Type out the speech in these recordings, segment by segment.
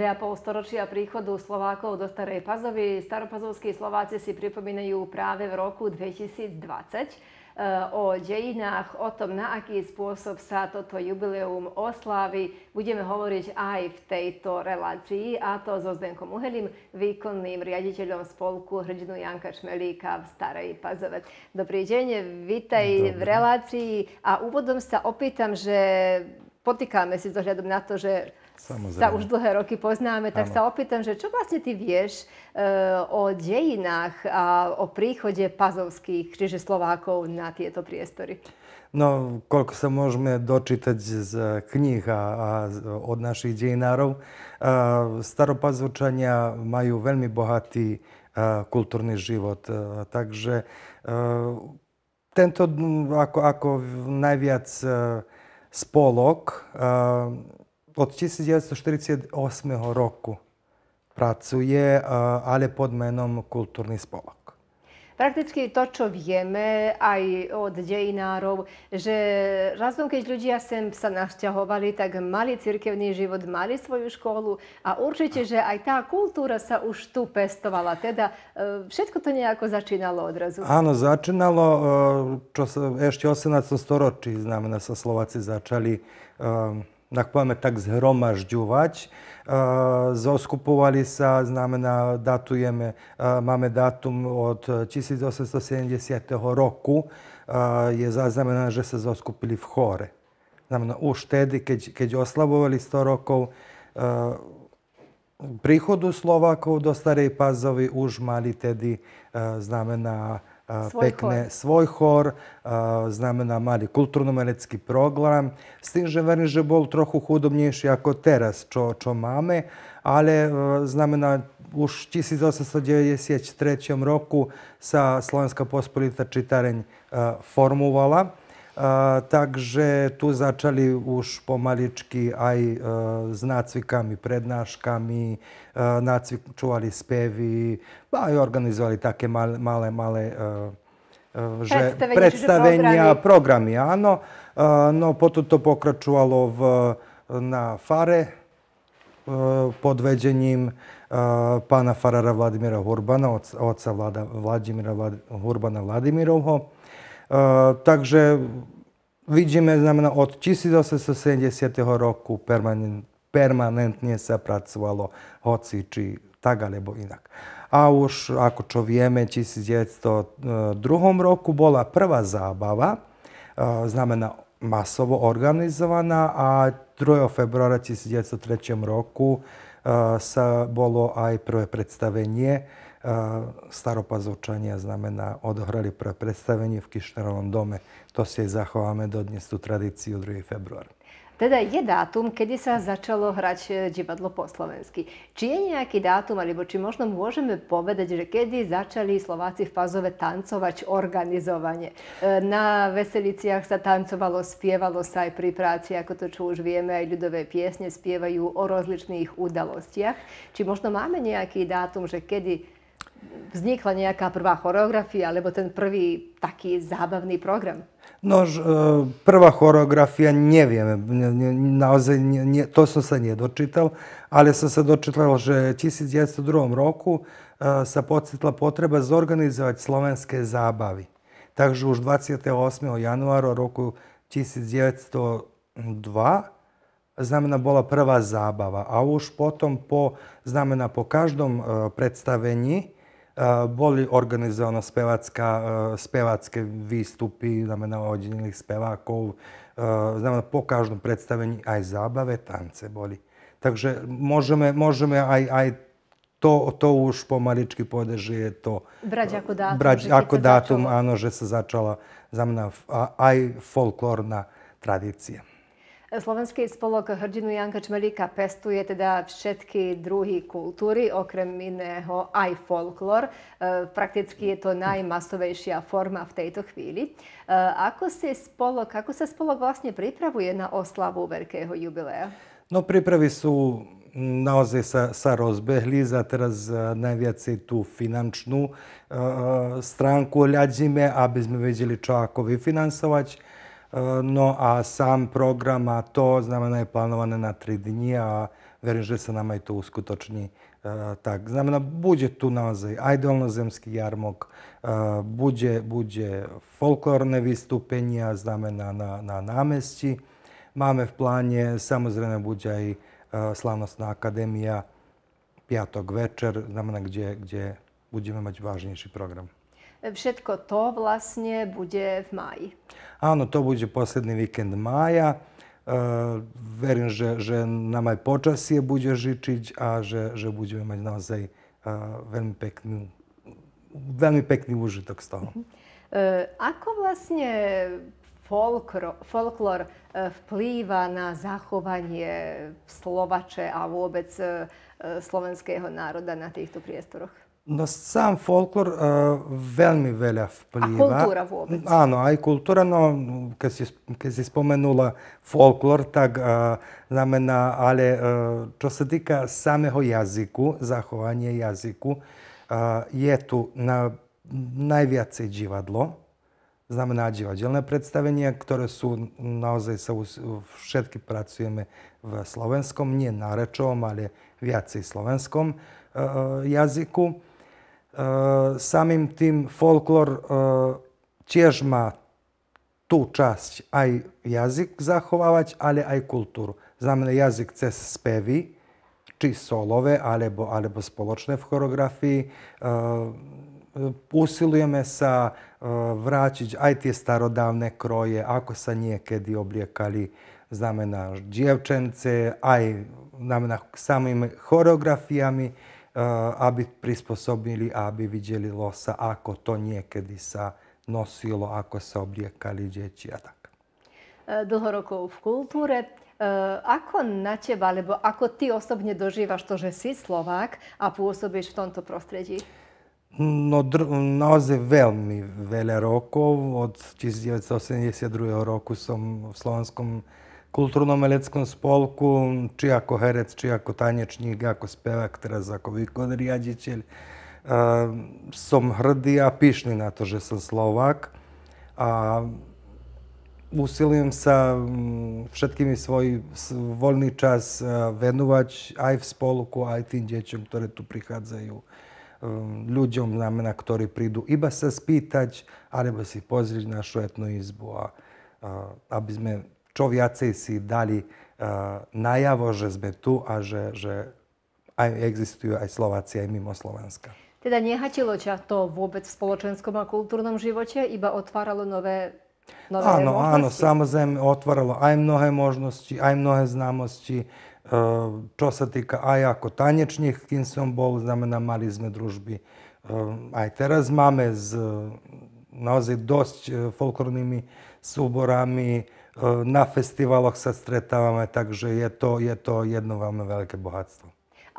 2,5 storočia príchodu Slovákov do Starej Pazovy staropazovskí Slováci si pripomínajú práve v roku 2020 eh, o dejinách, o tom, na aký spôsob sa toto jubileum oslávi. Budeme hovoriť aj v tejto relácii, a to so Zdenkom Uhelím, výkonným riaditeľom spolku Hrdinu Janka Čmelíka v Starej Pazove. Dobrý deň, vítaj Dobre. v relácii a úvodom sa opýtam, že potýkame si s ohľadom na to, že Samozrejme. sa už dlhé roky poznáme, tak ano. sa opýtam, že čo vlastne ty vieš e, o dejinách a o príchode pazovských, čiže Slovákov na tieto priestory? No, koľko sa môžeme dočítať z kníh a, a od našich dejinárov, E, staropazovčania majú veľmi bohatý e, kultúrny život. e, takže e, tento, ako, ako najviac e, spolok, e, od 1948 roku pracuje, eh, ale pod menom Kultúrny spolok. Prakticky to, čo vieme aj od dejinárov, že razom keď ľudia sem sa nasťahovali, tak mali cirkevný život, mali svoju školu a určite, že aj tá kultúra sa už tu pestovala. Teda eh, všetko to nejako začínalo odrazu. Áno, začínalo eh, čo sa, ešte 18. storočí, znamená sa Slováci začali um, tak povieme tak zhromažďovať. E, zoskupovali sa, znamená, datujeme, e, máme dátum od 1870. roku, e, je zaznamená, že sa zoskupili v chore. Znamená, už tedy, keď, keď oslavovali 100 rokov, príchodu Slovákov do Starej Pazovi už mali tedy, znamená, svoj pekné. Chor. Svoj chor, znamená mali kulturno-umelecký program. S tým, že verím, že bol trochu chudobnejší ako teraz, čo, čo máme, ale e, znamená už v 1893 roku sa Slovenská pospolita čitareň e, formovala takže tu začali už pomaličky aj z e, nacvikami, prednáškami, e, nacvik, spevy, aj organizovali také malé, e, že predstavenia, programy. programy, áno. No potom to pokračovalo v, na fare pod vedením pana farara Vladimira Hurbana, oca Vlada, Vladimira Vlad, Hurbana Vladimirovho. Eh, takže vidíme, znamená od 1870 roku permanent, permanentne sa pracovalo hoci či tak alebo inak. A už, ako čo vieme, v 1902 roku bola prvá zábava, eh, znamená masovo organizovaná a 2. februára 1903 roku eh, sa bolo aj prvé predstavenie Eh, staropazovčania znamená odohrali pre predstavenie v Kišnerovom dome. To si aj zachováme dnes tú tradíciu 2. február. Teda je dátum, kedy sa začalo hrať eh, divadlo po slovensky. Či je nejaký dátum, alebo či možno môžeme povedať, že kedy začali Slováci v Pazove tancovať organizovanie? Eh, na veseliciach sa tancovalo, spievalo sa aj pri práci, ako to čo už vieme, aj ľudové piesne spievajú o rozličných udalostiach. Či možno máme nejaký dátum, že kedy vznikla nejaká prvá choreografia alebo ten prvý taký zábavný program? No, prvá choreografia neviem, naozaj ne, to som sa nedočítal, Ale sam se dočítal, že 1902. roku e, sa pocitla potreba zorganizovať slovenské zábavy. Takže už 28. januára roku 1902 znamená bola prvá zábava. A už potom po, po každom e, predstavení Eh, boli organizované spevácka, eh, spevácké výstupy, znamená ojedinelých spevákov, eh, znamená po každom predstavení aj zábave, tance boli. Takže môžeme, môžeme aj, aj to, to už pomaličky povedať, že je to... Brať ako dátum. Brať ako dátum, začalo. áno, že sa začala za aj folklórna tradícia. Slovenský spolok hrdinu Janka Čmelíka pestuje teda všetky druhy kultúry, okrem iného aj folklór. E, prakticky je to najmasovejšia forma v tejto chvíli. E, ako, si spolok, ako sa spolok vlastne pripravuje na oslavu veľkého jubilea? No prípravy sú naozaj sa, sa rozbehli, za teraz e, najviacej tú finančnú e, stránku hľadíme, aby sme vedeli čo ako vyfinansovať. Eh, no a sám program a to znamená je plánované na 3 dni a verím, že sa nám aj to uskutoční. Eh, tak, znamená, bude tu naozaj aj dolnozemský jarmok, eh, bude, bude folklórne vystúpenia, znamená na, na námestí. Máme v pláne, samozrejme, bude aj slavnostná akadémia piatok večer, znamená, kde, kde budeme mať vážnejší program. Všetko to vlastne bude v máji. Áno, to bude posledný víkend mája. E, verím, že, že nám aj počasie bude žičiť a že, že budeme mať naozaj veľmi peknú veľmi pekný užitok z toho. Mhm. E, ako vlastne folkro, folklor e, vplýva na zachovanie slovače a vôbec slovenského národa na týchto priestoroch? No sam folklor uh, e, veľmi veľa vplýva. A kultúra vôbec. Áno, aj kultúra, no keď si, keď si spomenula folklor, tak uh, znamená, ale uh, čo sa týka samého jazyku, zachovanie jazyku, uh, je tu na, najviacej divadlo, znamená divadelné predstavenia, ktoré sú naozaj sa us, všetky pracujeme v slovenskom, nie na rečovom, ale viacej slovenskom uh, jazyku samým tým folklor tiež má tú časť aj jazyk zachovávať, ale aj kultúru. Znamená jazyk cez spevy, či solové, alebo, alebo spoločné v choreografii. Usilujeme sa vrátiť aj tie starodávne kroje, ako sa niekedy obliekali, znamená dievčence, aj znamená, samými choreografiami. Eh, aby prispôsobili a aby videli sa, ako to niekedy sa nosilo, ako sa obliekali deti a tak. Eh, dlho rokov v kultúre. Eh, ako na teba, alebo ako ty osobne dožívaš to, že si Slovák a pôsobíš v tomto prostredí? No, naozaj veľmi veľa rokov. Od 1982 roku som v Slovenskom kultúrno-meleckom spolku, či ako herec, či ako tanečník, ako spevák, teraz ako výkon riaditeľ. Ehm, som hrdý a pyšný na to, že som Slovák a usilujem sa mm, všetkými svoj voľný čas e, venovať aj v spolku, aj tým deťom, ktoré tu prichádzajú ehm, ľuďom, znamená, ktorí prídu iba sa spýtať, alebo si pozrieť našu etnú izbu a, a aby sme čo viacej si dali uh, najavo, že sme tu a že, že aj existujú aj Slováci, aj mimo Slovenska. Teda nehatilo ťa to vôbec v spoločenskom a kultúrnom živote, iba otváralo nové, nové áno, možnosti? Áno, samozrejme, otváralo aj mnohé možnosti, aj mnohé známosti. Eh, čo sa týka aj ako tanečník, kým som bol, znamená, mali sme družby. Eh, aj teraz máme s naozaj dosť folklórnymi súborami, E, na festivaloch sa stretávame, takže je to, je to jedno veľmi veľké bohatstvo.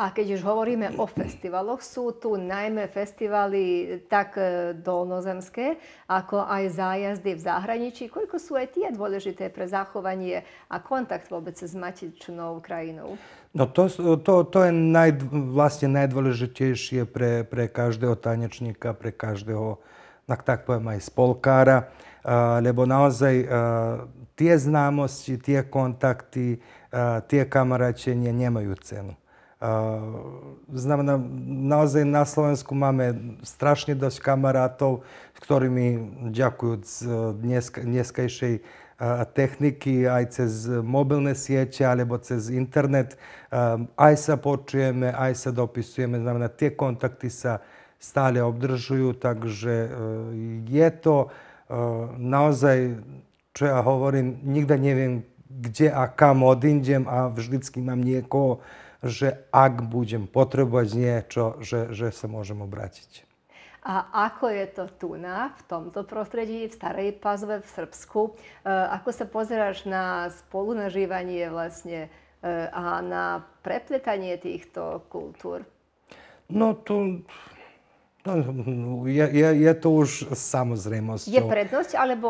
A keď už hovoríme o festivaloch, sú tu najmä festivaly tak e, dolnozemské, ako aj zájazdy v zahraničí. Koľko sú aj tie dôležité pre zachovanie a kontakt vôbec s matičnou krajinou? No to, to, to je naj, vlastne najdôležitejšie pre, pre každého tanečníka, pre každého, tak tak poviem, aj spolkára lebo naozaj tie známosti, tie kontakty, tie kamaráčenie nemajú cenu. Znamená, naozaj na Slovensku máme strašne dosť kamarátov, s ktorými ďakujúc dneska, dneskajšej techniky, aj cez mobilné siete alebo cez internet. Aj sa počujeme, aj sa dopisujeme, znamená, tie kontakty sa stále obdržujú, takže e, je to naozaj, čo ja hovorím, nikde neviem, kde a kam odídem a vždycky mám niekoho, že ak budem potrebovať niečo, že, že sa môžem obrátiť. A ako je to tu na, v tomto prostredí, v Starej Pazove, v Srbsku? E, ako sa pozeráš na spolunažívanie vlastne e, a na prepletanie týchto kultúr? No tu No, je, je, je to už samozrejmosť. Je prednosť alebo...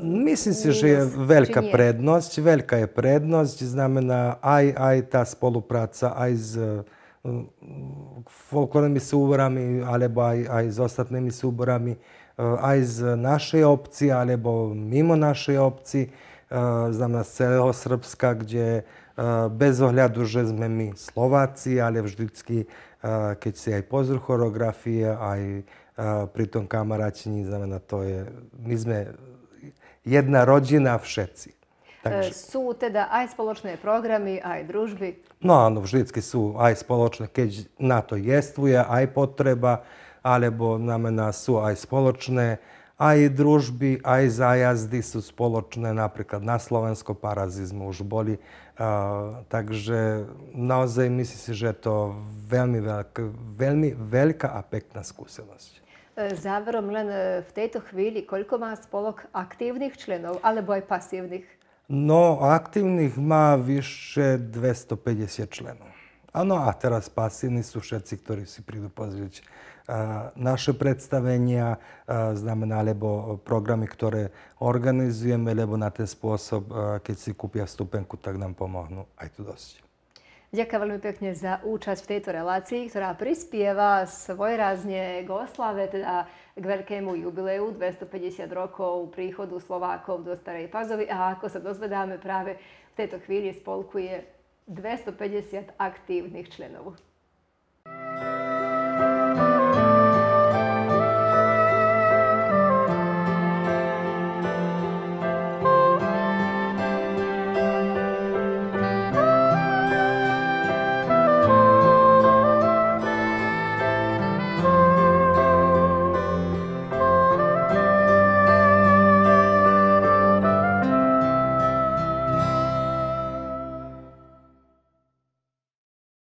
Myslím si, že je veľká prednosť. Veľká je prednosť, znamená aj, aj tá spolupráca aj s folklórnymi súborami alebo aj, aj s ostatnými súborami, aj z našej obci alebo mimo našej obci, znamená z celého Srbska, kde bez ohľadu, že sme my Slováci, ale vždycky keď si aj pozrú choreografie, aj e, pri tom kamaráčení, znamená to je, my sme jedna rodina všetci. E, Takže. Sú teda aj spoločné programy, aj družby? No áno, vždycky sú aj spoločné, keď na to jestvuje, aj potreba, alebo znamená sú aj spoločné, aj družby, aj zajazdy sú spoločné, napríklad na Slovensko parazizmu už boli takže naozaj myslím si, že je to veľmi veľká, veľmi veľká a pekná skúsenosť. E, záverom len e, v tejto chvíli, koľko má spolok aktívnych členov alebo aj pasívnych? No, aktívnych má vyše 250 členov. Áno, a teraz pasívni sú všetci, ktorí si prídu pozrieť naše predstavenia, znamená, alebo programy, ktoré organizujeme, lebo na ten spôsob, keď si kúpia vstupenku, tak nám pomohnú aj tu dosť. Ďakujem veľmi pekne za účasť v tejto relácii, ktorá prispieva svojrázne k oslave, teda k veľkému jubileu 250 rokov príchodu Slovákov do Starej Pazovy a ako sa dozvedáme práve v tejto chvíli spolkuje 250 aktívnych členov.